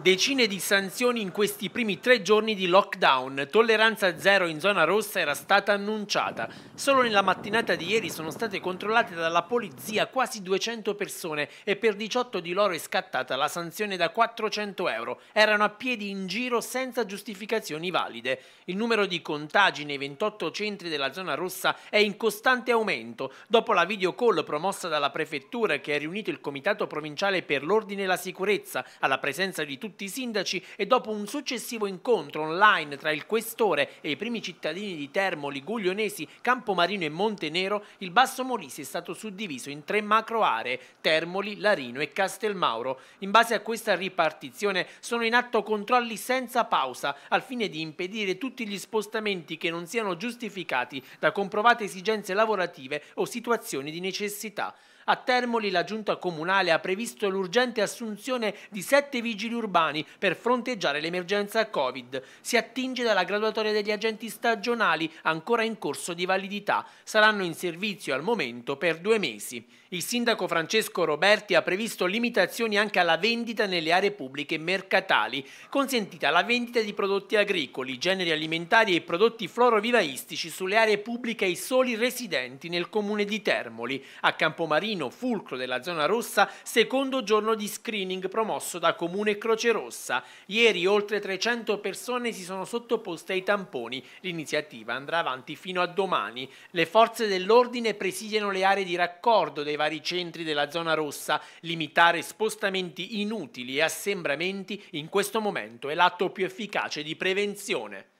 Decine di sanzioni in questi primi tre giorni di lockdown. Tolleranza zero in zona rossa era stata annunciata. Solo nella mattinata di ieri sono state controllate dalla polizia quasi 200 persone e per 18 di loro è scattata la sanzione da 400 euro. Erano a piedi in giro senza giustificazioni valide. Il numero di contagi nei 28 centri della zona rossa è in costante aumento. Dopo la video call promossa dalla prefettura che ha riunito il comitato provinciale per l'ordine e la sicurezza alla presenza di tutti tutti i sindaci e dopo un successivo incontro online tra il questore e i primi cittadini di Termoli, Guglionesi, Campomarino e Montenero, il Basso Molise è stato suddiviso in tre macro aree, Termoli, Larino e Castelmauro. In base a questa ripartizione sono in atto controlli senza pausa al fine di impedire tutti gli spostamenti che non siano giustificati da comprovate esigenze lavorative o situazioni di necessità. A Termoli la giunta comunale ha previsto l'urgente assunzione di sette vigili urbani per fronteggiare l'emergenza Covid. Si attinge dalla graduatoria degli agenti stagionali ancora in corso di validità. Saranno in servizio al momento per due mesi. Il sindaco Francesco Roberti ha previsto limitazioni anche alla vendita nelle aree pubbliche mercatali, consentita la vendita di prodotti agricoli, generi alimentari e prodotti florovivaistici sulle aree pubbliche ai soli residenti nel comune di Termoli. A Campomarino Torino, fulcro della zona rossa, secondo giorno di screening promosso da Comune Croce Rossa. Ieri oltre 300 persone si sono sottoposte ai tamponi. L'iniziativa andrà avanti fino a domani. Le forze dell'ordine presidiano le aree di raccordo dei vari centri della zona rossa. Limitare spostamenti inutili e assembramenti in questo momento è l'atto più efficace di prevenzione.